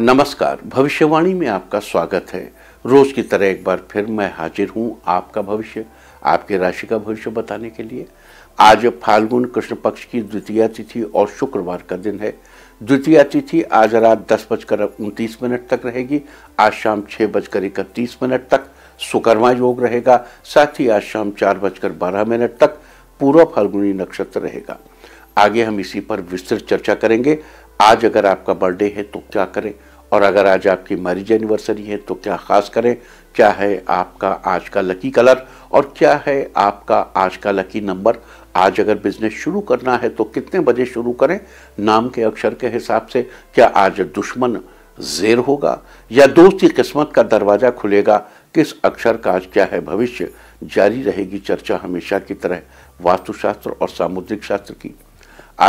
नमस्कार भविष्यवाणी में आपका स्वागत है रोज की तरह एक बार फिर मैं हाजिर हूं आपका भविष्य आपकी राशि का भविष्य बताने के लिए आज फाल्गुन कृष्ण पक्ष की द्वितीय तिथि और शुक्रवार का दिन है द्वितीय तिथि आज रात दस बजकर उनतीस मिनट तक रहेगी आज शाम छः बजकर इकतीस मिनट तक सुकर्मा योग रहेगा साथ ही आज शाम चार बजकर बारह मिनट तक पूर्व फाल्गुनी नक्षत्र रहेगा आगे हम इसी पर विस्तृत चर्चा करेंगे आज अगर आपका बर्थडे है तो क्या करें और अगर आज आपकी मैरिज एनिवर्सरी है तो क्या खास करें क्या है आपका आज का लकी कलर और क्या है आपका आज का लकी नंबर आज अगर बिजनेस शुरू करना है तो कितने बजे शुरू करें नाम के अक्षर के हिसाब से क्या आज दुश्मन जेर होगा या दोस्त की किस्मत का दरवाज़ा खुलेगा किस अक्षर का आज क्या है भविष्य जारी रहेगी चर्चा हमेशा की तरह वास्तुशास्त्र और सामुद्रिक शास्त्र की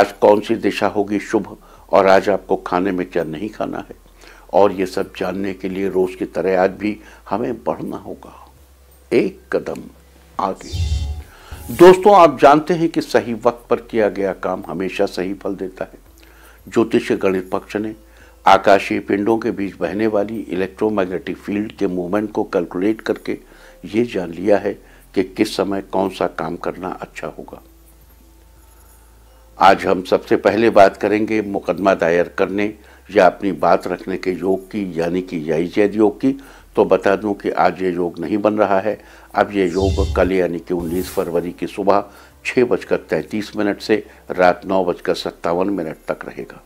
आज कौन सी दिशा होगी शुभ और आज आपको खाने में क्या नहीं खाना है और ये सब जानने के लिए रोज की तरह आज भी हमें बढ़ना होगा एक कदम आगे दोस्तों आप जानते हैं कि सही वक्त पर किया गया काम हमेशा सही फल देता है ज्योतिष गणित पक्ष ने आकाशीय पिंडों के बीच बहने वाली इलेक्ट्रोमैग्नेटिक फील्ड के मूवमेंट को कैलकुलेट करके ये जान लिया है कि किस समय कौन सा काम करना अच्छा होगा आज हम सबसे पहले बात करेंगे मुकदमा दायर करने या अपनी बात रखने के योग की यानी कि यही जैद योग की तो बता दूं कि आज ये योग नहीं बन रहा है अब ये योग कल यानी कि उन्नीस फरवरी की सुबह छः बजकर तैंतीस मिनट से रात नौ बजकर सत्तावन मिनट तक रहेगा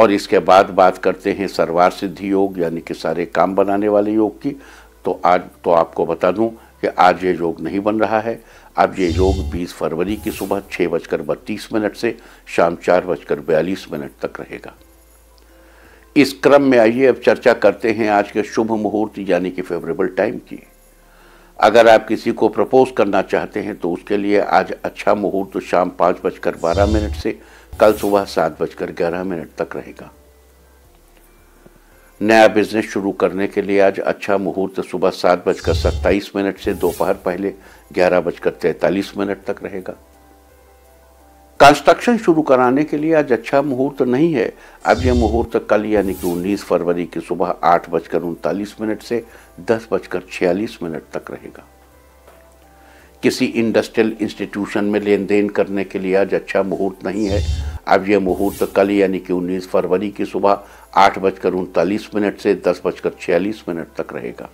और इसके बाद बात करते हैं सरवार सिद्धि योग यानी कि सारे काम बनाने वाले योग की तो आज तो आपको बता दूं कि आज ये योग नहीं बन रहा है अब ये योग 20 फरवरी की सुबह छः बजकर बत्तीस मिनट से शाम चार बजकर बयालीस मिनट तक रहेगा इस क्रम में आइए अब चर्चा करते हैं आज के शुभ मुहूर्त यानी कि फेवरेबल टाइम की अगर आप किसी को प्रपोज करना चाहते हैं तो उसके लिए आज अच्छा मुहूर्त तो शाम पाँच बजकर बारह मिनट से कल सुबह सात बजकर ग्यारह मिनट तक रहेगा नया बिजनेस शुरू करने के लिए आज अच्छा मुहूर्त सुबह सात बजकर सत्ताईस मिनट से दोपहर पहले ग्यारह बजकर तैंतालीस मिनट तक रहेगा कंस्ट्रक्शन शुरू कराने के लिए आज अच्छा मुहूर्त नहीं है अब यह मुहूर्त कल यानी कि उन्नीस फरवरी की सुबह आठ बजकर उनतालीस मिनट से दस बजकर छियालीस मिनट तक रहेगा किसी इंडस्ट्रियल इंस्टीट्यूशन में लेन देन करने के लिए आज अच्छा मुहूर्त नहीं है अब यह मुहूर्त कल यानी कि उन्नीस फरवरी की सुबह आठ बजकर उनतालीस मिनट से दस बजकर छियालीस मिनट तक रहेगा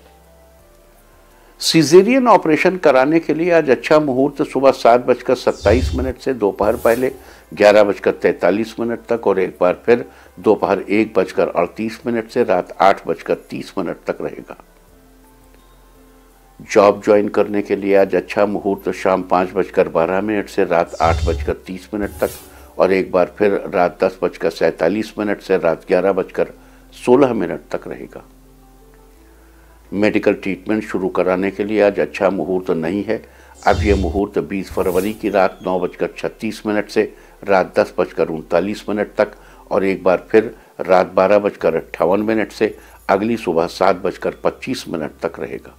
सीजेरियन ऑपरेशन कराने के लिए आज अच्छा मुहूर्त सुबह सात बजकर सत्ताईस मिनट से दोपहर पहले ग्यारह बजकर तैंतालीस मिनट तक और एक बार फिर दोपहर एक बजकर अड़तीस मिनट से रात आठ बजकर तीस मिनट तक रहेगा जॉब ज्वाइन करने के लिए आज अच्छा मुहूर्त शाम पाँच बजकर बारह मिनट से रात आठ बजकर तीस मिनट तक और एक बार फिर रात दस बजकर सैंतालीस मिनट से रात ग्यारह बजकर सोलह मिनट तक रहेगा मेडिकल ट्रीटमेंट शुरू कराने के लिए आज अच्छा मुहूर्त नहीं है अब यह मुहूर्त 20 फरवरी की रात नौ बजकर छत्तीस मिनट से रात दस बजकर उनतालीस मिनट तक और एक बार फिर रात बारह बजकर अट्ठावन मिनट से अगली सुबह सात बजकर पच्चीस मिनट तक रहेगा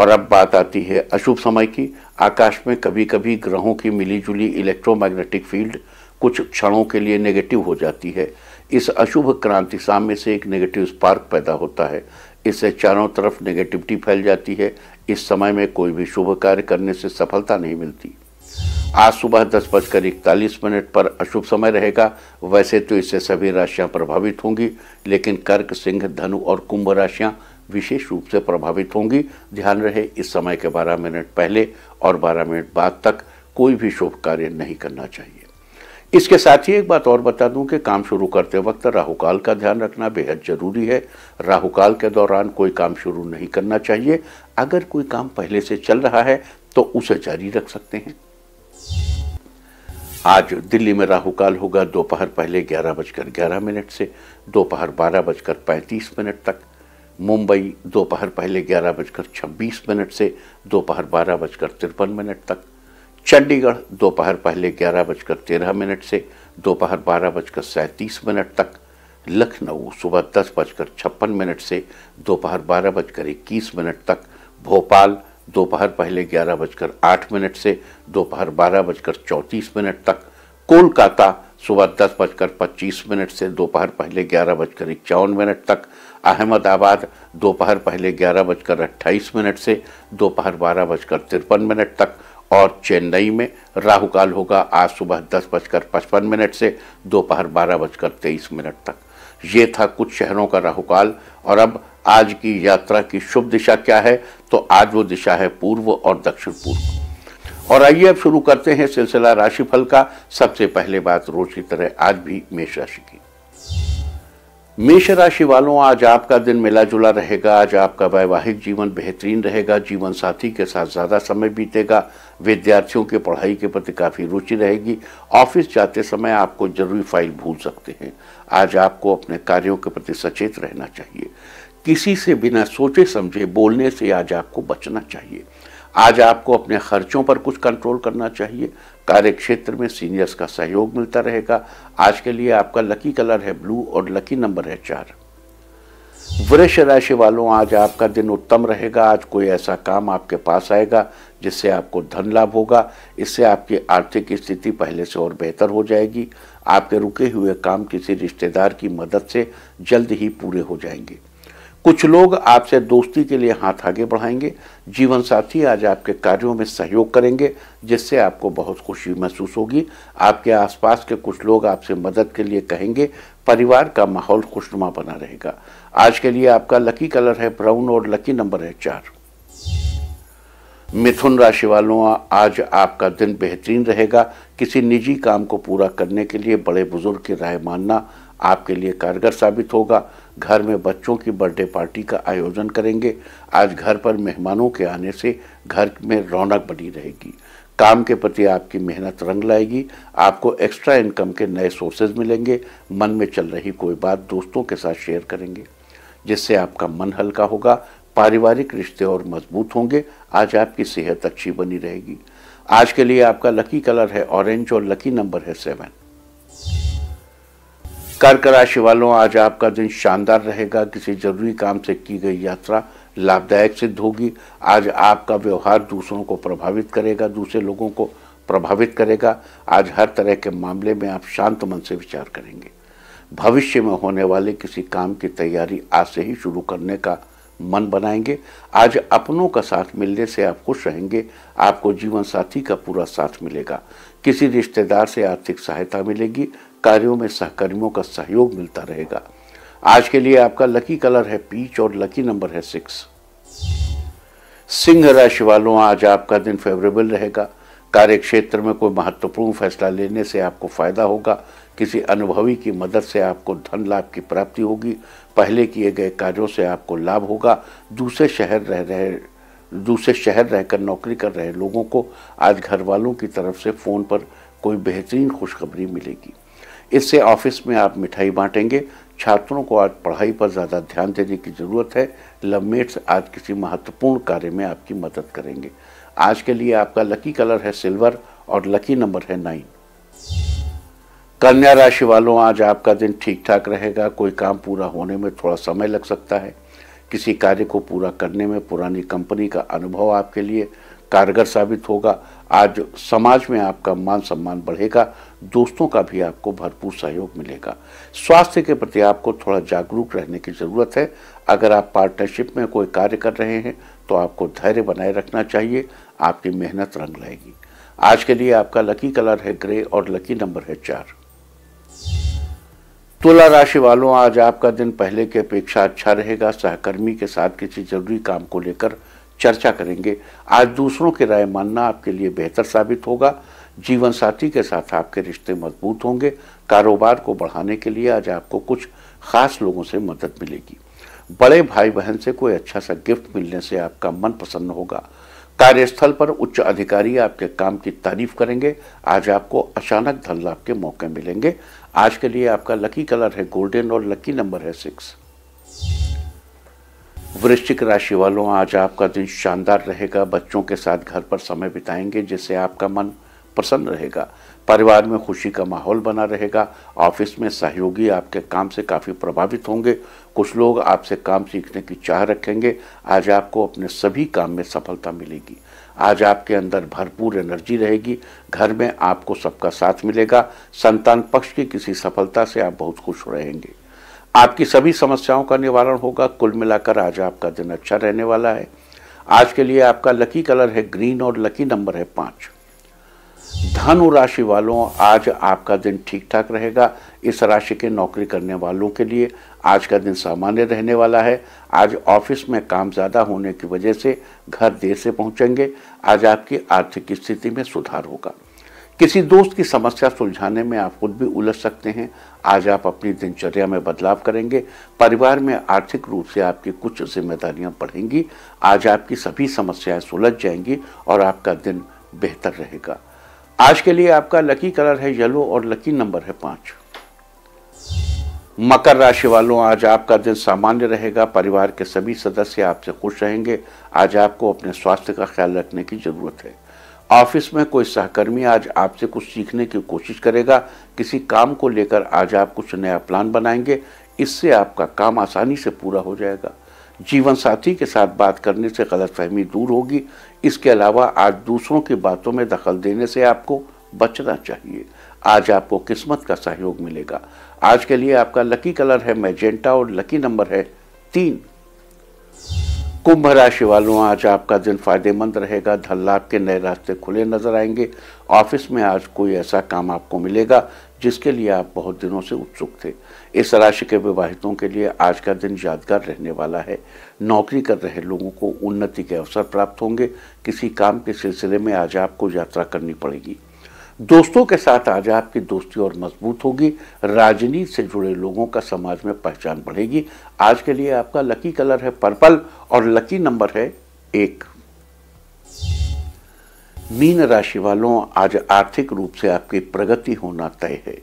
और अब बात आती है अशुभ समय की आकाश में कभी कभी ग्रहों की मिलीजुली इलेक्ट्रोमैग्नेटिक फील्ड कुछ क्षणों के लिए नेगेटिव हो जाती है इस अशुभ क्रांति सामने से एक नेगेटिव स्पार्क पैदा होता है इससे चारों तरफ नेगेटिविटी फैल जाती है इस समय में कोई भी शुभ कार्य करने से सफलता नहीं मिलती आज सुबह दस बजकर इकतालीस मिनट पर अशुभ समय रहेगा वैसे तो इससे सभी राशियां प्रभावित होंगी लेकिन कर्क सिंह धनु और कुंभ राशियां विशेष रूप से प्रभावित होंगी ध्यान रहे इस समय के 12 मिनट पहले और 12 मिनट बाद तक कोई भी शुभ कार्य नहीं करना चाहिए इसके साथ ही एक बात और बता दूं कि काम शुरू करते वक्त राहुकाल का ध्यान रखना बेहद जरूरी है राहुकाल के दौरान कोई काम शुरू नहीं करना चाहिए अगर कोई काम पहले से चल रहा है तो उसे जारी रख सकते हैं आज दिल्ली में राहुकाल होगा दोपहर पहले ग्यारह बजकर ग्यारह मिनट से दोपहर बारह बजकर पैंतीस मिनट तक मुंबई दोपहर पहले ग्यारह बजकर छब्बीस मिनट से दोपहर बारह बजकर तिरपन मिनट तक चंडीगढ़ दोपहर पहले ग्यारह बजकर तेरह मिनट से दोपहर बारह बजकर सैंतीस मिनट तक लखनऊ सुबह दस बजकर छप्पन मिनट से दोपहर बारह बजकर इक्कीस मिनट तक भोपाल दोपहर पहले ग्यारह बजकर आठ मिनट से दोपहर बारह बजकर चौंतीस मिनट तक कोलकाता सुबह दस बजकर पच्चीस मिनट से दोपहर पहले ग्यारह बजकर इक्यावन मिनट तक अहमदाबाद दोपहर पहले ग्यारह बजकर अट्ठाईस मिनट से दोपहर बारह बजकर तिरपन मिनट तक और चेन्नई में राहु काल होगा आज सुबह दस बजकर पचपन मिनट से दोपहर बारह बजकर तेईस मिनट तक ये था कुछ शहरों का राहु काल और अब आज की यात्रा की शुभ दिशा क्या है तो आज वो दिशा है पूर्व और दक्षिण पूर्व और आइए अब शुरू करते हैं सिलसिला राशिफल का सबसे पहले बात रोज की तरह आज भी मेष राशि की मेष राशि वालों आज आपका दिन मिला जुला रहेगा आज आपका वैवाहिक जीवन बेहतरीन रहेगा जीवन साथी के साथ ज़्यादा समय बीतेगा विद्यार्थियों के पढ़ाई के प्रति काफ़ी रुचि रहेगी ऑफिस जाते समय आपको जरूरी फाइल भूल सकते हैं आज आपको अपने कार्यों के प्रति सचेत रहना चाहिए किसी से बिना सोचे समझे बोलने से आज आपको बचना चाहिए आज आपको अपने खर्चों पर कुछ कंट्रोल करना चाहिए कार्य क्षेत्र में सीनियर्स का सहयोग मिलता रहेगा आज के लिए आपका लकी कलर है ब्लू और लकी नंबर है चार वृक्ष राशि वालों आज आपका दिन उत्तम रहेगा आज कोई ऐसा काम आपके पास आएगा जिससे आपको धन लाभ होगा इससे आपकी आर्थिक स्थिति पहले से और बेहतर हो जाएगी आपके रुके हुए काम किसी रिश्तेदार की मदद से जल्द ही पूरे हो जाएंगे कुछ लोग आपसे दोस्ती के लिए हाथ आगे बढ़ाएंगे जीवन साथी आज आपके कार्यों में सहयोग करेंगे जिससे आपको बहुत खुशी महसूस होगी आपके आसपास के कुछ लोग आपसे मदद के लिए कहेंगे परिवार का माहौल खुशनुमा बना रहेगा आज के लिए आपका लकी कलर है ब्राउन और लकी नंबर है चार मिथुन राशि वालों आज आपका दिन बेहतरीन रहेगा किसी निजी काम को पूरा करने के लिए बड़े बुजुर्ग की राय मानना आपके लिए कारगर साबित होगा घर में बच्चों की बर्थडे पार्टी का आयोजन करेंगे आज घर पर मेहमानों के आने से घर में रौनक बनी रहेगी काम के प्रति आपकी मेहनत रंग लाएगी आपको एक्स्ट्रा इनकम के नए सोर्सेज मिलेंगे मन में चल रही कोई बात दोस्तों के साथ शेयर करेंगे जिससे आपका मन हल्का होगा पारिवारिक रिश्ते और मजबूत होंगे आज आपकी सेहत अच्छी बनी रहेगी आज के लिए आपका लकी कलर है ऑरेंज और लकी नंबर है सेवन कर्क राशि वालों आज आपका दिन शानदार रहेगा किसी जरूरी काम से की गई यात्रा लाभदायक सिद्ध होगी आज आपका व्यवहार दूसरों को प्रभावित करेगा दूसरे लोगों को प्रभावित करेगा आज हर तरह के मामले में आप शांत मन से विचार करेंगे भविष्य में होने वाले किसी काम की तैयारी आज से ही शुरू करने का मन बनाएंगे आज अपनों का साथ मिलने से आप खुश रहेंगे आपको जीवन साथी का पूरा साथ मिलेगा किसी रिश्तेदार से आर्थिक सहायता मिलेगी कार्यों में सहकर्मियों का सहयोग मिलता रहेगा आज के लिए आपका लकी कलर है पीच और लकी नंबर है सिक्स सिंह राशि वालों आज आपका दिन फेवरेबल रहेगा कार्य क्षेत्र में कोई महत्वपूर्ण फैसला लेने से आपको फायदा होगा किसी अनुभवी की मदद से आपको धन लाभ की प्राप्ति होगी पहले किए गए कार्यों से आपको लाभ होगा दूसरे शहर रह रहे दूसरे शहर रहकर नौकरी कर रहे लोगों को आज घर वालों की तरफ से फ़ोन पर कोई बेहतरीन खुशखबरी मिलेगी इससे ऑफिस में आप मिठाई बांटेंगे छात्रों को आज पढ़ाई पर ज़्यादा ध्यान देने की ज़रूरत है लवमेट्स आज किसी महत्वपूर्ण कार्य में आपकी मदद करेंगे आज के लिए आपका लकी कलर है सिल्वर और लकी नंबर है नाइन कन्या राशि वालों आज आपका दिन ठीक ठाक रहेगा कोई काम पूरा होने में थोड़ा समय लग सकता है किसी कार्य को पूरा करने में पुरानी कंपनी का अनुभव आपके लिए कारगर साबित होगा आज समाज में आपका मान सम्मान बढ़ेगा दोस्तों का भी आपको भरपूर सहयोग मिलेगा स्वास्थ्य के प्रति आपको थोड़ा जागरूक रहने की ज़रूरत है अगर आप पार्टनरशिप में कोई कार्य कर रहे हैं तो आपको धैर्य बनाए रखना चाहिए आपकी मेहनत रंग लाएगी आज के लिए आपका लकी कलर है ग्रे और लकी नंबर है चार तुला राशि वालों आज आपका दिन पहले की अपेक्षा अच्छा रहेगा सहकर्मी के साथ किसी जरूरी काम को लेकर चर्चा करेंगे आज दूसरों की राय मानना आपके लिए बेहतर साबित होगा जीवन साथी के साथ आपके रिश्ते मजबूत होंगे कारोबार को बढ़ाने के लिए आज आपको कुछ खास लोगों से मदद मिलेगी बड़े भाई बहन से कोई अच्छा सा गिफ्ट मिलने से आपका मन प्रसन्न होगा कार्यस्थल पर उच्च अधिकारी आपके काम की तारीफ करेंगे आज आपको अचानक धन लाभ के मौके मिलेंगे आज के लिए आपका लकी कलर है गोल्डन और लकी नंबर है सिक्स वृश्चिक राशि वालों आज आपका दिन शानदार रहेगा बच्चों के साथ घर पर समय बिताएंगे जिससे आपका मन प्रसन्न रहेगा परिवार में खुशी का माहौल बना रहेगा ऑफिस में सहयोगी आपके काम से काफ़ी प्रभावित होंगे कुछ लोग आपसे काम सीखने की चाह रखेंगे आज आपको अपने सभी काम में सफलता मिलेगी आज आपके अंदर भरपूर एनर्जी रहेगी घर में आपको सबका साथ मिलेगा संतान पक्ष की किसी सफलता से आप बहुत खुश रहेंगे आपकी सभी समस्याओं का निवारण होगा कुल मिलाकर आज आपका दिन अच्छा रहने वाला है आज के लिए आपका लकी कलर है ग्रीन और लकी नंबर है पाँच धनु राशि वालों आज आपका दिन ठीक ठाक रहेगा इस राशि के नौकरी करने वालों के लिए आज का दिन सामान्य रहने वाला है आज ऑफिस में काम ज़्यादा होने की वजह से घर देर से पहुंचेंगे आज आपकी आर्थिक स्थिति में सुधार होगा किसी दोस्त की समस्या सुलझाने में आप खुद भी उलझ सकते हैं आज आप अपनी दिनचर्या में बदलाव करेंगे परिवार में आर्थिक रूप से आपकी कुछ जिम्मेदारियां बढ़ेंगी आज आपकी सभी समस्याएं सुलझ जाएंगी और आपका दिन बेहतर रहेगा आज के लिए आपका लकी कलर है येलो और लकी नंबर है पांच मकर राशि वालों आज आपका दिन सामान्य रहेगा परिवार के सभी सदस्य आपसे खुश रहेंगे आज आपको अपने स्वास्थ्य का ख्याल रखने की ज़रूरत है ऑफिस में कोई सहकर्मी आज आपसे कुछ सीखने की कोशिश करेगा किसी काम को लेकर आज आप कुछ नया प्लान बनाएंगे इससे आपका काम आसानी से पूरा हो जाएगा जीवन साथी के साथ बात करने से गलतफहमी दूर होगी इसके अलावा आज दूसरों की बातों में दखल देने से आपको बचना चाहिए आज आपको किस्मत का सहयोग मिलेगा आज के लिए आपका लकी कलर है मैजेंटा और लकी नंबर है तीन कुंभ राशि वालों आज आपका दिन फायदेमंद रहेगा धन लाभ के नए रास्ते खुले नजर आएंगे ऑफिस में आज कोई ऐसा काम आपको मिलेगा जिसके लिए आप बहुत दिनों से उत्सुक थे इस राशि के विवाहितों के लिए आज का दिन यादगार रहने वाला है नौकरी कर रहे लोगों को उन्नति के अवसर प्राप्त होंगे किसी काम के सिलसिले में आज आपको यात्रा करनी पड़ेगी दोस्तों के साथ आज आपकी दोस्ती और मजबूत होगी राजनीति से जुड़े लोगों का समाज में पहचान बढ़ेगी आज के लिए आपका लकी कलर है पर्पल और लकी नंबर है एक मीन राशि वालों आज आर्थिक रूप से आपकी प्रगति होना तय है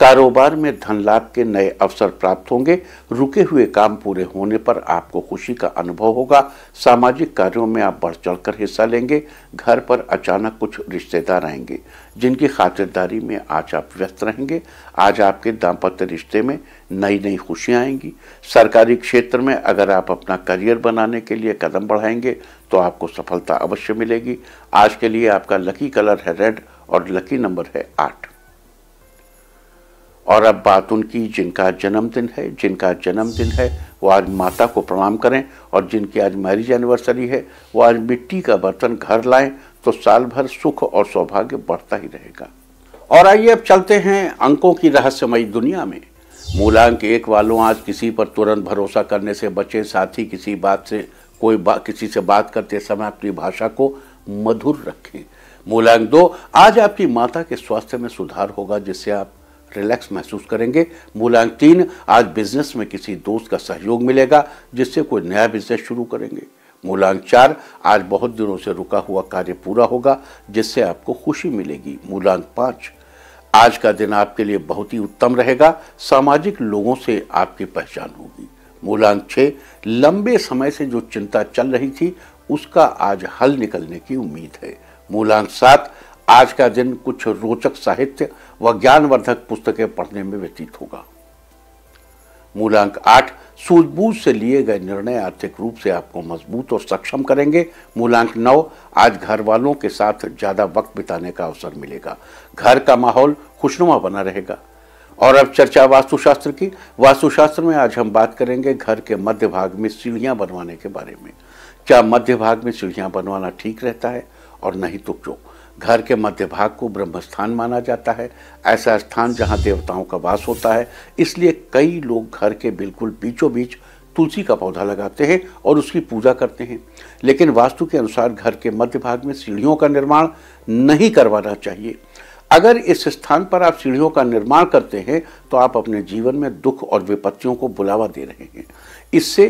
कारोबार में धन लाभ के नए अवसर प्राप्त होंगे रुके हुए काम पूरे होने पर आपको खुशी का अनुभव होगा सामाजिक कार्यों में आप बढ़ चढ़कर हिस्सा लेंगे घर पर अचानक कुछ रिश्तेदार आएंगे जिनकी खातिरदारी में आज आप व्यस्त रहेंगे आज आपके दाम्पत्य रिश्ते में नई नई खुशियाँ आएंगी सरकारी क्षेत्र में अगर आप अपना करियर बनाने के लिए कदम बढ़ाएंगे तो आपको सफलता अवश्य मिलेगी आज के लिए आपका लकी कलर है रेड और लकी नंबर है आठ और अब बात उनकी जिनका जन्मदिन है जिनका जन्मदिन है वो आज माता को प्रणाम करें और जिनकी आज मैरिज एनिवर्सरी है वो आज मिट्टी का बर्तन घर लाएं तो साल भर सुख और सौभाग्य बढ़ता ही रहेगा और आइए अब चलते हैं अंकों की रहस्यमयी दुनिया में मूलांक एक वालों आज किसी पर तुरंत भरोसा करने से बचे साथ ही किसी बात से कोई बा, किसी से बात करते समय अपनी भाषा को मधुर रखें मूलांक दो आज आपकी माता के स्वास्थ्य में सुधार होगा जिससे आप रिलैक्स महसूस करेंगे मूलांक तीन आज बिजनेस में किसी दोस्त का सहयोग मिलेगा जिससे कोई नया बिजनेस शुरू करेंगे मूलांक चार आज बहुत दिनों से रुका हुआ कार्य पूरा होगा जिससे आपको खुशी मिलेगी मूलांक पाँच आज का दिन आपके लिए बहुत ही उत्तम रहेगा सामाजिक लोगों से आपकी पहचान होगी मूलांक छः लंबे समय से जो चिंता चल रही थी उसका आज हल निकलने की उम्मीद है मूलांक सात आज का दिन कुछ रोचक साहित्य व ज्ञानवर्धक पुस्तकें पढ़ने में व्यतीत होगा मूलांक आठ सूझबूझ से लिए गए निर्णय आर्थिक रूप से आपको मजबूत और सक्षम करेंगे मूलांक नौ आज घर वालों के साथ ज़्यादा वक्त बिताने का अवसर मिलेगा घर का माहौल खुशनुमा बना रहेगा और अब चर्चा वास्तुशास्त्र की वास्तुशास्त्र में आज हम बात करेंगे घर के मध्य भाग में सीढ़ियां बनवाने के बारे में क्या मध्य भाग में सीढ़ियां बनवाना ठीक रहता है और नहीं तो क्यों घर के मध्य भाग को ब्रह्मस्थान माना जाता है ऐसा स्थान जहाँ देवताओं का वास होता है इसलिए कई लोग घर के बिल्कुल बीचों बीच तुलसी का पौधा लगाते हैं और उसकी पूजा करते हैं लेकिन वास्तु के अनुसार घर के मध्य भाग में सीढ़ियों का निर्माण नहीं करवाना चाहिए अगर इस स्थान पर आप सीढ़ियों का निर्माण करते हैं तो आप अपने जीवन में दुख और विपत्तियों को बुलावा दे रहे हैं इससे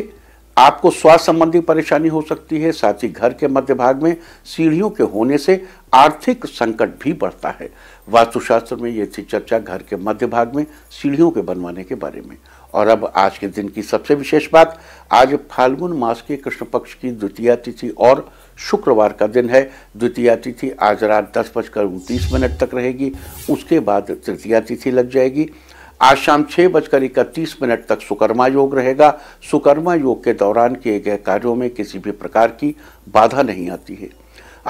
आपको स्वास्थ्य संबंधी परेशानी हो सकती है साथ ही घर के मध्य भाग में सीढ़ियों के होने से आर्थिक संकट भी बढ़ता है वास्तुशास्त्र में ये थी चर्चा घर के मध्य भाग में सीढ़ियों के बनवाने के बारे में और अब आज के दिन की सबसे विशेष बात आज फाल्गुन मास के कृष्ण पक्ष की द्वितीय तिथि और शुक्रवार का दिन है द्वितीय तिथि आज रात दस बजकर उनतीस मिनट तक रहेगी उसके बाद तृतीय तिथि लग जाएगी आज शाम छह बजकर इकतीस मिनट तक सुकर्मा योग रहेगा सुकर्मा योग के दौरान किए गए कार्यों में किसी भी प्रकार की बाधा नहीं आती है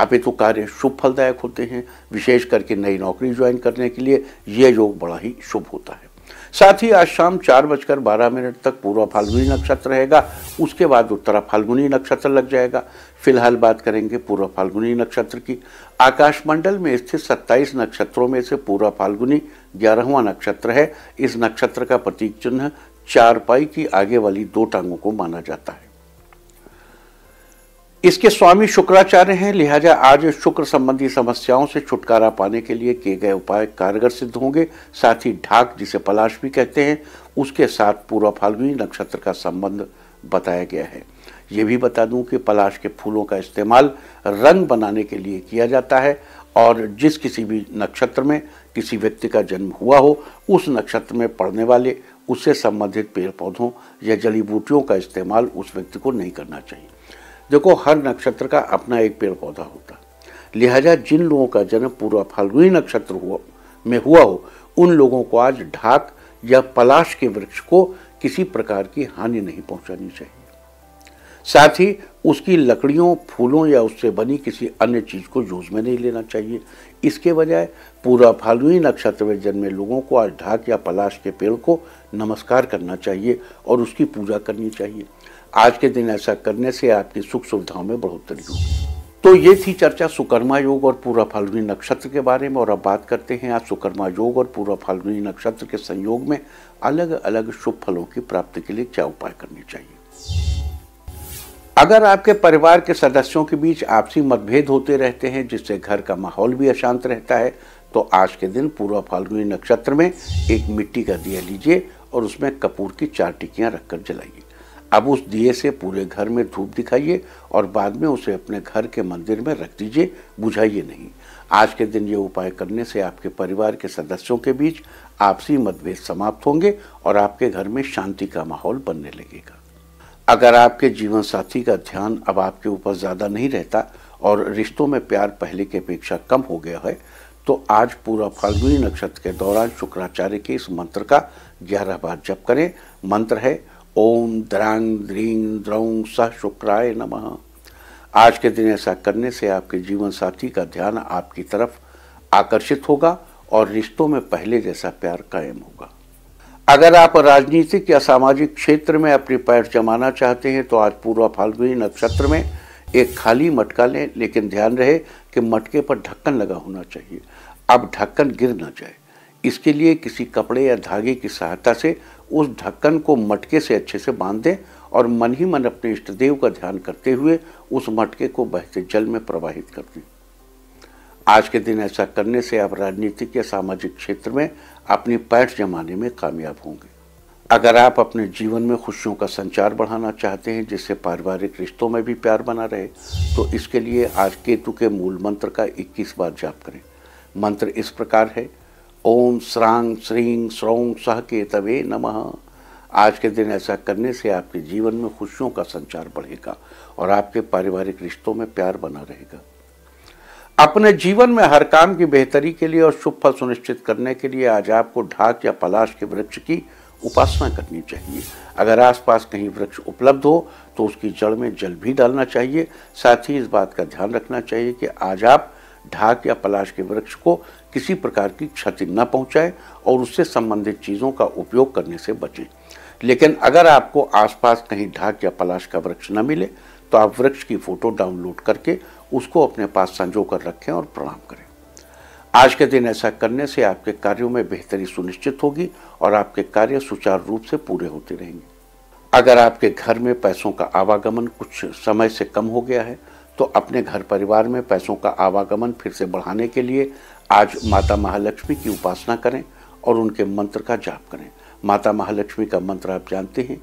आप तो कार्य शुभ फलदायक होते हैं विशेष करके नई नौकरी ज्वाइन करने के लिए यह योग बड़ा ही शुभ होता है साथ ही आज शाम चार बजकर बारह मिनट तक पूर्व फाल्गुनी नक्षत्र रहेगा उसके बाद उत्तरा फाल्गुनी नक्षत्र लग जाएगा फिलहाल बात करेंगे पूर्व फाल्गुनी नक्षत्र की आकाशमंडल में स्थित सत्ताईस नक्षत्रों में से पूर्व फाल्गुनी ग्यारहवा नक्षत्र है इस नक्षत्र का प्रतीक चिन्ह चार पाई की आगे वाली दो टांगों को माना जाता है इसके स्वामी शुक्राचार्य हैं लिहाजा आज शुक्र संबंधी समस्याओं से छुटकारा पाने के लिए किए गए उपाय कारगर सिद्ध होंगे साथ ही ढाक जिसे पलाश भी कहते हैं उसके साथ पूर्व फाल्गुनी नक्षत्र का संबंध बताया गया है ये भी बता दूं कि पलाश के फूलों का इस्तेमाल रंग बनाने के लिए किया जाता है और जिस किसी भी नक्षत्र में किसी व्यक्ति का जन्म हुआ हो उस नक्षत्र में पड़ने वाले उससे संबंधित पेड़ पौधों या जड़ी बूटियों का इस्तेमाल उस व्यक्ति को नहीं करना चाहिए देखो हर नक्षत्र का अपना एक पेड़ पौधा होता लिहाजा जिन लोगों का जन्म पूरा फाल्गुनी नक्षत्र हुआ में हुआ हो उन लोगों को आज ढाक या पलाश के वृक्ष को किसी प्रकार की हानि नहीं पहुंचानी चाहिए साथ ही उसकी लकड़ियों फूलों या उससे बनी किसी अन्य चीज़ को यूज में नहीं लेना चाहिए इसके बजाय पूरा फाल्गुनी नक्षत्र में जन्मे लोगों को आज ढाक या पलाश के पेड़ को नमस्कार करना चाहिए और उसकी पूजा करनी चाहिए आज के दिन ऐसा करने से आपकी सुख सुविधाओं में बढ़ोतरी होगी तो ये थी चर्चा सुकर्मा योग और पूरा फाल्गुनी नक्षत्र के बारे में और अब बात करते हैं आज सुकर्मा योग और पूरा फाल्गुनी नक्षत्र के संयोग में अलग अलग शुभ फलों की प्राप्ति के लिए क्या उपाय करने चाहिए अगर आपके परिवार के सदस्यों के बीच आपसी मतभेद होते रहते हैं जिससे घर का माहौल भी अशांत रहता है तो आज के दिन पूरा फाल्गुनी नक्षत्र में एक मिट्टी का दिया लीजिए और उसमें कपूर की चार टिकियां रखकर जलाइए अब उस दिए से पूरे घर में धूप दिखाइए और बाद में उसे अपने घर के मंदिर में रख दीजिए बुझाइए नहीं आज के दिन ये उपाय करने से आपके परिवार के सदस्यों के बीच आपसी मतभेद समाप्त होंगे और आपके घर में शांति का माहौल बनने लगेगा अगर आपके जीवन साथी का ध्यान अब आपके ऊपर ज़्यादा नहीं रहता और रिश्तों में प्यार पहले की अपेक्षा कम हो गया है तो आज पूरा फाल्गुनी नक्षत्र के दौरान शुक्राचार्य के इस मंत्र का ग्यारह बार जप करें मंत्र है ओम द्रांग ध्रीं द्रौं स शुक्राय नम आज के दिन ऐसा करने से आपके जीवन साथी का ध्यान आपकी तरफ आकर्षित होगा और रिश्तों में पहले जैसा प्यार कायम होगा अगर आप राजनीतिक या सामाजिक क्षेत्र में अपनी पैर जमाना चाहते हैं तो आज पूर्वा फाल्गुनी नक्षत्र में एक खाली मटका लें लेकिन ध्यान रहे कि मटके पर ढक्कन लगा होना चाहिए अब ढक्कन गिर ना जाए इसके लिए किसी कपड़े या धागे की सहायता से उस ढक्कन को मटके से अच्छे से बांध दें और मन ही मन अपने इष्ट देव का ध्यान करते हुए उस मटके को बहते जल में प्रवाहित कर दें आज के दिन ऐसा करने से आप राजनीतिक या सामाजिक क्षेत्र में अपनी पैठ जमाने में कामयाब होंगे अगर आप अपने जीवन में खुशियों का संचार बढ़ाना चाहते हैं जिससे पारिवारिक रिश्तों में भी प्यार बना रहे तो इसके लिए आज केतु के मूल मंत्र का 21 बार जाप करें मंत्र इस प्रकार है ओम श्रांग श्रींग श्रौंग सह के तवे नम आज के दिन ऐसा करने से आपके जीवन में खुशियों का संचार बढ़ेगा और आपके पारिवारिक रिश्तों में प्यार बना रहेगा अपने जीवन में हर काम की बेहतरी के लिए और शुभ फल सुनिश्चित करने के लिए आज आपको ढाक या पलाश के वृक्ष की उपासना करनी चाहिए अगर आसपास कहीं वृक्ष उपलब्ध हो तो उसकी जड़ में जल भी डालना चाहिए साथ ही इस बात का ध्यान रखना चाहिए कि आज आप ढाक या पलाश के वृक्ष को किसी प्रकार की क्षति न पहुंचाए और उससे संबंधित चीज़ों का उपयोग करने से बचें लेकिन अगर आपको आसपास कहीं ढाक या पलाश का वृक्ष न मिले तो आप वृक्ष की फ़ोटो डाउनलोड करके उसको अपने पास संजो कर रखें और प्रणाम करें आज के दिन ऐसा करने से आपके कार्यों में बेहतरी सुनिश्चित होगी और आपके कार्य सुचारू रूप से पूरे होते रहेंगे अगर आपके घर में पैसों का आवागमन कुछ समय से कम हो गया है तो अपने घर परिवार में पैसों का आवागमन फिर से बढ़ाने के लिए आज माता महालक्ष्मी की उपासना करें और उनके मंत्र का जाप करें माता महालक्ष्मी का मंत्र आप जानते हैं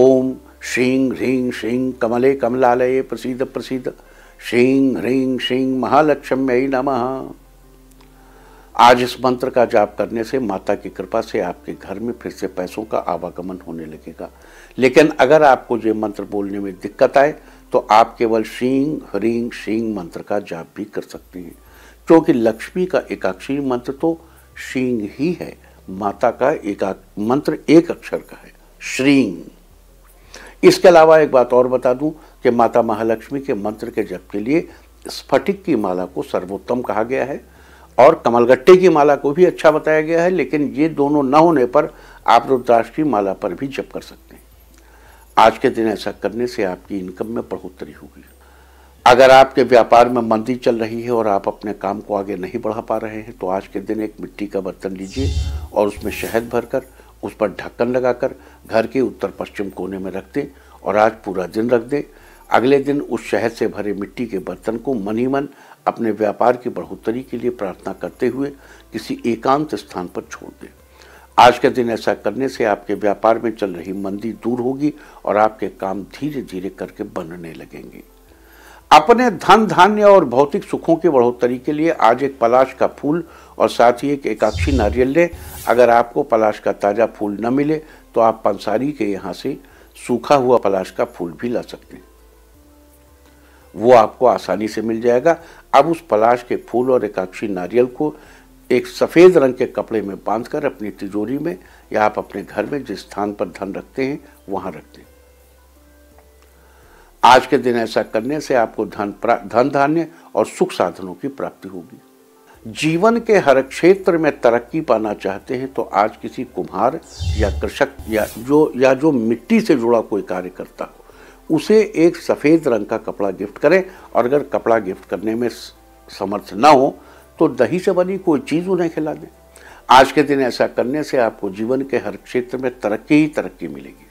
ओम श्रीं ह्रीं श्रीं कमले कमलालय प्रसिद्ध प्रसिद्ध श्रीं ह्रीं श्रीं महालक्ष्म नमः आज इस मंत्र का जाप करने से माता की कृपा से आपके घर में फिर से पैसों का आवागमन होने लगेगा लेकिन अगर आपको ये मंत्र बोलने में दिक्कत आए तो आप केवल श्रीं ह्रीं श्रीं मंत्र का जाप भी कर सकते हैं क्योंकि लक्ष्मी का एकाक्षी मंत्र तो श्रींग ही है माता का एका मंत्र एक अक्षर का है श्रींग इसके अलावा एक बात और बता दूं कि माता महालक्ष्मी के मंत्र के जप के लिए स्फटिक की माला को सर्वोत्तम कहा गया है और कमलगट्टे की माला को भी अच्छा बताया गया है लेकिन ये दोनों न होने पर आप रुद्राक्ष की माला पर भी जप कर सकते हैं आज के दिन ऐसा करने से आपकी इनकम में बढ़ोतरी होगी अगर आपके व्यापार में मंदी चल रही है और आप अपने काम को आगे नहीं बढ़ा पा रहे हैं तो आज के दिन एक मिट्टी का बर्तन लीजिए और उसमें शहद भरकर उस पर ढक्कन लगाकर घर के उत्तर पश्चिम कोने में रख दें और आज पूरा दिन रख दें अगले दिन उस शहद से भरे मिट्टी के बर्तन को मनी मन अपने व्यापार की बढ़ोतरी के लिए प्रार्थना करते हुए किसी एकांत स्थान पर छोड़ दें आज के दिन ऐसा करने से आपके व्यापार में चल रही मंदी दूर होगी और आपके काम धीरे धीरे करके बनने लगेंगे अपने धन धान्य और भौतिक सुखों की बढ़ोतरी के लिए आज एक पलाश का फूल और साथ ही एक एकाक्षी नारियल लें अगर आपको पलाश का ताज़ा फूल न मिले तो आप पंसारी के यहाँ से सूखा हुआ पलाश का फूल भी ला सकते हैं वो आपको आसानी से मिल जाएगा अब उस पलाश के फूल और एकाक्षी नारियल को एक सफ़ेद रंग के कपड़े में बांधकर अपनी तिजोरी में या आप अपने घर में जिस स्थान पर धन रखते हैं वहाँ रखते हैं आज के दिन ऐसा करने से आपको धन धन धान्य और सुख साधनों की प्राप्ति होगी जीवन के हर क्षेत्र में तरक्की पाना चाहते हैं तो आज किसी कुम्हार या कृषक या जो या जो मिट्टी से जुड़ा कोई कार्य करता हो उसे एक सफ़ेद रंग का कपड़ा गिफ्ट करें और अगर कपड़ा गिफ्ट करने में समर्थ ना हो तो दही से बनी कोई चीज़ उन्हें खिला दें आज के दिन ऐसा करने से आपको जीवन के हर क्षेत्र में तरक्की ही तरक्की मिलेगी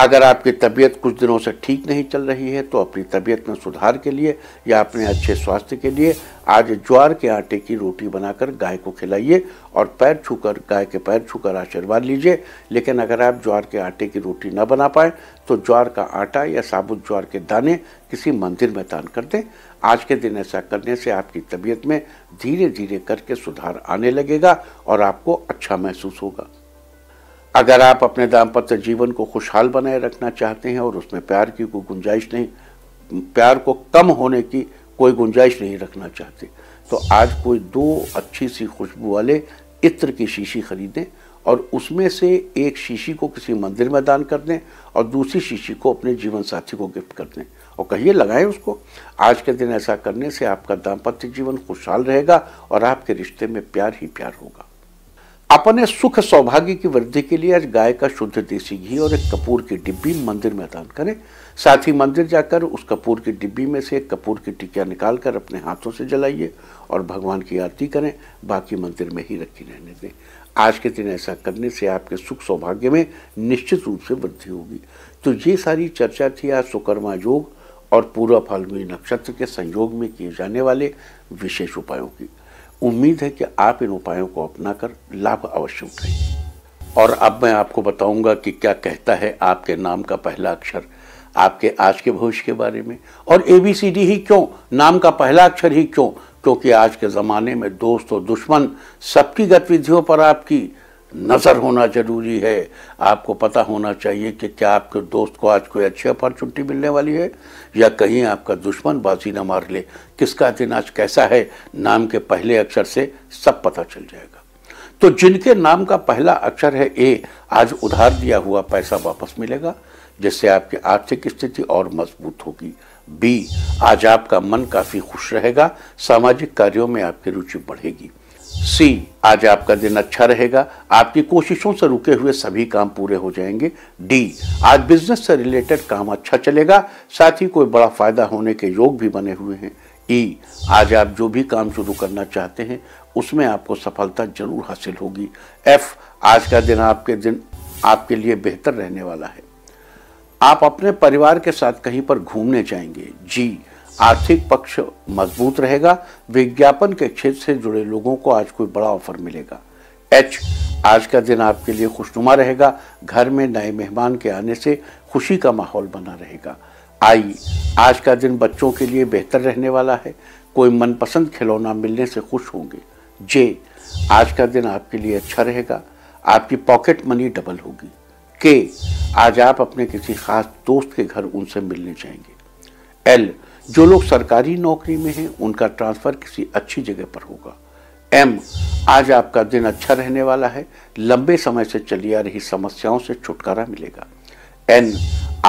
अगर आपकी तबीयत कुछ दिनों से ठीक नहीं चल रही है तो अपनी तबीयत में सुधार के लिए या अपने अच्छे स्वास्थ्य के लिए आज ज्वार के आटे की रोटी बनाकर गाय को खिलाइए और पैर छूकर गाय के पैर छूकर आशीर्वाद लीजिए लेकिन अगर आप ज्वार के आटे की रोटी न बना पाए तो ज्वार का आटा या साबुत ज्वार के दाने किसी मंदिर में दान कर दें आज के दिन ऐसा करने से आपकी तबीयत में धीरे धीरे करके सुधार आने लगेगा और आपको अच्छा महसूस होगा अगर आप अपने दाम्पत्य जीवन को खुशहाल बनाए रखना चाहते हैं और उसमें प्यार की कोई गुंजाइश नहीं प्यार को कम होने की कोई गुंजाइश नहीं रखना चाहते तो आज कोई दो अच्छी सी खुशबू वाले इत्र की शीशी खरीदें और उसमें से एक शीशी को किसी मंदिर में दान कर दें और दूसरी शीशी को अपने जीवन साथी को गिफ्ट कर दें और कहिए लगाएं उसको आज के दिन ऐसा करने से आपका दाम्पत्य जीवन खुशहाल रहेगा और आपके रिश्ते में प्यार ही प्यार होगा अपने सुख सौभाग्य की वृद्धि के लिए आज गाय का शुद्ध देसी घी और एक कपूर की डिब्बी मंदिर में दान करें साथ ही मंदिर जाकर उस कपूर की डिब्बी में से एक कपूर की टिकिया निकालकर अपने हाथों से जलाइए और भगवान की आरती करें बाकी मंदिर में ही रखी रहने दें आज के दिन ऐसा करने से आपके सुख सौभाग्य में निश्चित रूप से वृद्धि होगी तो ये सारी चर्चा थी आज सुकर्मा योग और पूर्व फाल्गुनी नक्षत्र के संयोग में किए जाने वाले विशेष उपायों की उम्मीद है कि आप इन उपायों को अपनाकर लाभ अवश्य उठाएंगे और अब मैं आपको बताऊंगा कि क्या कहता है आपके नाम का पहला अक्षर आपके आज के भविष्य के बारे में और ए बी सी डी ही क्यों नाम का पहला अक्षर ही क्यों क्योंकि आज के ज़माने में दोस्त और दुश्मन सबकी गतिविधियों पर आपकी नज़र होना ज़रूरी है आपको पता होना चाहिए कि क्या आपके दोस्त को आज कोई अच्छी अपॉर्चुनिटी मिलने वाली है या कहीं आपका दुश्मन बाजी ना मार ले किसका दिन आज कैसा है नाम के पहले अक्षर से सब पता चल जाएगा तो जिनके नाम का पहला अक्षर है ए आज उधार दिया हुआ पैसा वापस मिलेगा जिससे आपकी आर्थिक स्थिति और मजबूत होगी बी आज आपका मन काफ़ी खुश रहेगा सामाजिक कार्यों में आपकी रुचि बढ़ेगी सी आज आपका दिन अच्छा रहेगा आपकी कोशिशों से रुके हुए सभी काम पूरे हो जाएंगे डी आज बिजनेस से रिलेटेड काम अच्छा चलेगा साथ ही कोई बड़ा फायदा होने के योग भी बने हुए हैं ई आज आप जो भी काम शुरू करना चाहते हैं उसमें आपको सफलता जरूर हासिल होगी एफ आज का दिन आपके दिन आपके लिए बेहतर रहने वाला है आप अपने परिवार के साथ कहीं पर घूमने जाएंगे जी आर्थिक पक्ष मजबूत रहेगा विज्ञापन के क्षेत्र से जुड़े लोगों को आज कोई बड़ा ऑफर मिलेगा एच आज का दिन आपके लिए खुशनुमा रहेगा घर में नए मेहमान के आने से खुशी का माहौल बना रहेगा आई आज का दिन बच्चों के लिए बेहतर रहने वाला है कोई मनपसंद खिलौना मिलने से खुश होंगे जे आज का दिन आपके लिए अच्छा रहेगा आपकी पॉकेट मनी डबल होगी के आज आप अपने किसी खास दोस्त के घर उनसे मिलने जाएंगे एल जो लोग सरकारी नौकरी में हैं उनका ट्रांसफ़र किसी अच्छी जगह पर होगा एम आज आपका दिन अच्छा रहने वाला है लंबे समय से चली आ रही समस्याओं से छुटकारा मिलेगा एन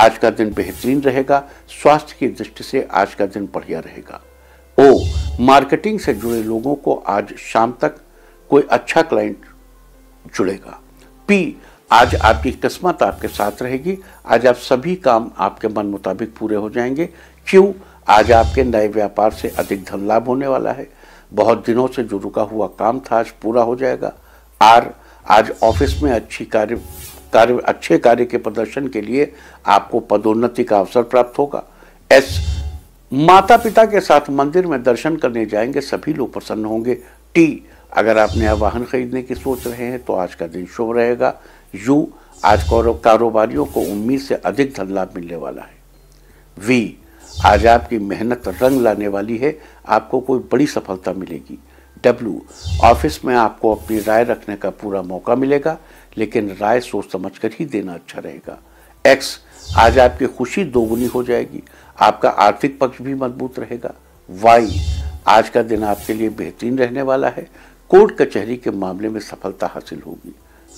आज का दिन बेहतरीन रहेगा स्वास्थ्य की दृष्टि से आज का दिन बढ़िया रहेगा ओ मार्केटिंग से जुड़े लोगों को आज शाम तक कोई अच्छा क्लाइंट जुड़ेगा पी आज आपकी किस्मत आपके साथ रहेगी आज आप सभी काम आपके मन मुताबिक पूरे हो जाएंगे क्यों आज आपके नए व्यापार से अधिक धन लाभ होने वाला है बहुत दिनों से जो रुका हुआ काम था आज पूरा हो जाएगा आर आज ऑफिस में अच्छी कार्य कार्य अच्छे कार्य के प्रदर्शन के लिए आपको पदोन्नति का अवसर प्राप्त होगा एस माता पिता के साथ मंदिर में दर्शन करने जाएंगे सभी लोग प्रसन्न होंगे टी अगर आप नया वाहन खरीदने की सोच रहे हैं तो आज का दिन शुभ रहेगा यू आज कारोबारियों को उम्मीद से अधिक धन लाभ मिलने वाला है वी आज आपकी मेहनत रंग लाने वाली है आपको कोई बड़ी सफलता मिलेगी डब्ल्यू ऑफिस में आपको अपनी राय रखने का पूरा मौका मिलेगा लेकिन राय सोच समझ कर ही देना अच्छा रहेगा एक्स आज आपकी खुशी दोगुनी हो जाएगी आपका आर्थिक पक्ष भी मजबूत रहेगा वाई आज का दिन आपके लिए बेहतरीन रहने वाला है कोर्ट कचहरी के मामले में सफलता हासिल होगी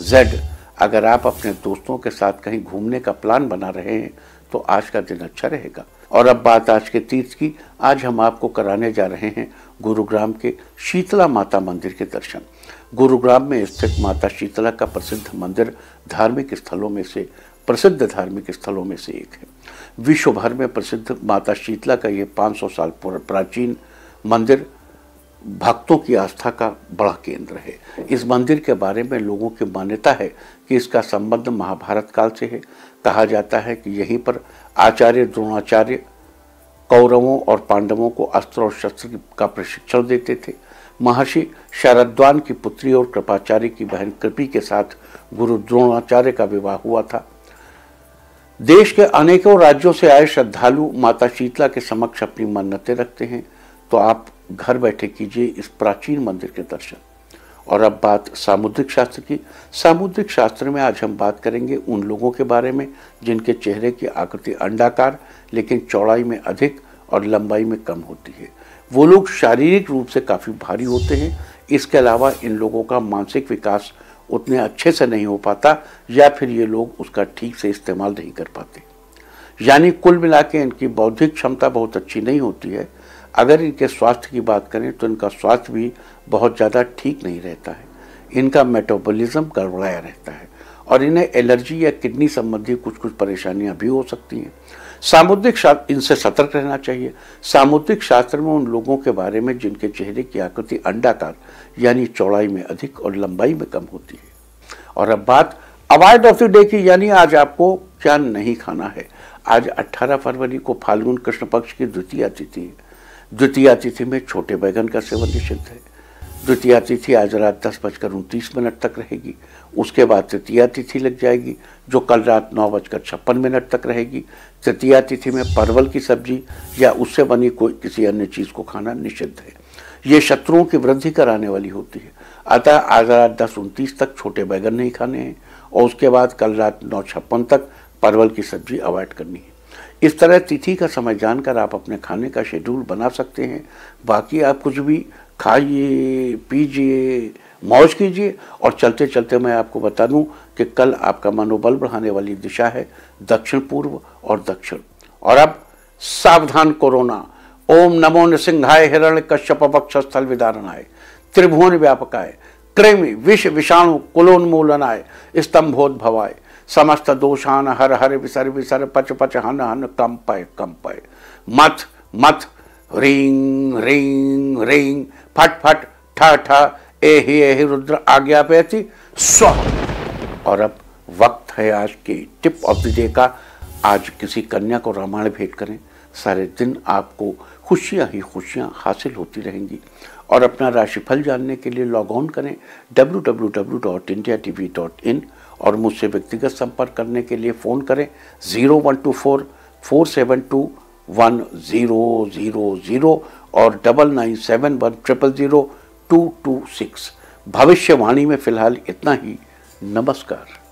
जेड अगर आप अपने दोस्तों के साथ कहीं घूमने का प्लान बना रहे हैं तो आज का दिन अच्छा रहेगा और अब बात आज के तीर्थ की आज हम आपको कराने जा रहे हैं गुरुग्राम के शीतला माता मंदिर के दर्शन गुरुग्राम में स्थित माता शीतला का प्रसिद्ध मंदिर धार्मिक स्थलों में से प्रसिद्ध धार्मिक स्थलों में से एक है विश्व भर में प्रसिद्ध माता शीतला का ये 500 साल प्राचीन मंदिर भक्तों की आस्था का बड़ा केंद्र है इस मंदिर के बारे में लोगों की मान्यता है कि इसका संबंध महाभारत काल से है कहा जाता है कि यहीं पर आचार्य द्रोणाचार्य कौरवों और पांडवों को अस्त्र और शस्त्र का प्रशिक्षण देते थे महर्षि शरद्वान की पुत्री और कृपाचार्य की बहन कृपी के साथ गुरु द्रोणाचार्य का विवाह हुआ था देश के अनेकों राज्यों से आए श्रद्धालु माता शीतला के समक्ष अपनी मन्नतें रखते हैं तो आप घर बैठे कीजिए इस प्राचीन मंदिर के दर्शन और अब बात सामुद्रिक शास्त्र की सामुद्रिक शास्त्र में आज हम बात करेंगे उन लोगों के बारे में जिनके चेहरे की आकृति अंडाकार लेकिन चौड़ाई में अधिक और लंबाई में कम होती है वो लोग शारीरिक रूप से काफ़ी भारी होते हैं इसके अलावा इन लोगों का मानसिक विकास उतने अच्छे से नहीं हो पाता या फिर ये लोग उसका ठीक से इस्तेमाल नहीं कर पाते यानी कुल मिला के इनकी बौद्धिक क्षमता बहुत अच्छी नहीं होती है अगर इनके स्वास्थ्य की बात करें तो इनका स्वास्थ्य भी बहुत ज़्यादा ठीक नहीं रहता है इनका मेटाबॉलिज्म गड़बड़ाया रहता है और इन्हें एलर्जी या किडनी संबंधी कुछ कुछ परेशानियां भी हो सकती हैं सामुद्रिक शास्त्र इनसे सतर्क रहना चाहिए सामुद्रिक शास्त्र में उन लोगों के बारे में जिनके चेहरे की आकृति अंडाकार यानी चौड़ाई में अधिक और लंबाई में कम होती है और अब बात अवॉइड ऑफ द डे की यानी आज आपको क्या नहीं खाना है आज 18 फरवरी को फाल्गुन कृष्ण पक्ष की द्वितीय तिथि है द्वितीय तिथि में छोटे बैगन का सेवन निषिद्ध है द्वितीय तिथि आज रात दस बजकर उनतीस मिनट तक रहेगी उसके बाद तृतीय तिथि लग जाएगी जो कल रात नौ बजकर छप्पन मिनट तक रहेगी तृतीय तिथि में परवल की सब्जी या उससे बनी कोई किसी अन्य चीज़ को खाना निषिद्ध है ये शत्रुओं की वृद्धि कराने वाली होती है अतः आज रात दस उनतीस तक छोटे बैगन नहीं खाने हैं और उसके बाद कल रात नौ छप्पन तक परवल की सब्जी अवॉइड करनी है इस तरह तिथि का समय जानकर आप अपने खाने का शेड्यूल बना सकते हैं बाकी आप कुछ भी खाइए पीजिए मौज कीजिए और चलते चलते मैं आपको बता दूं कि कल आपका मनोबल बढ़ाने वाली दिशा है दक्षिण पूर्व और दक्षिण और अब सावधान कोरोना ओम नमो नृसिंहाय हिरण्य कश्यप विदारण विदारणाय त्रिभुवन व्यापकाय कृमि विष विषाणु कुलोन्मूलनाय स्तंभोद्भवाय समस्त दोषान हर हर विसर विसर पच पच हन हन कंपय कंपय मथ मथ रिंग रिंग रिंग फट फट ठ ठ एहि एहि रुद्र आज्ञा पे थी स्व और अब वक्त है आज की टिप ऑफ द डे का आज किसी कन्या को रामायण भेंट करें सारे दिन आपको खुशियां ही खुशियां हासिल होती रहेंगी और अपना राशिफल जानने के लिए लॉग ऑन करें W W W dot India T V dot in और मुझसे व्यक्तिगत संपर्क करने के लिए फ़ोन करें zero one two four four seven two one zero zero zero और double nine seven one triple zero two two six भविष्यवाणी में फ़िलहाल इतना ही नमस्कार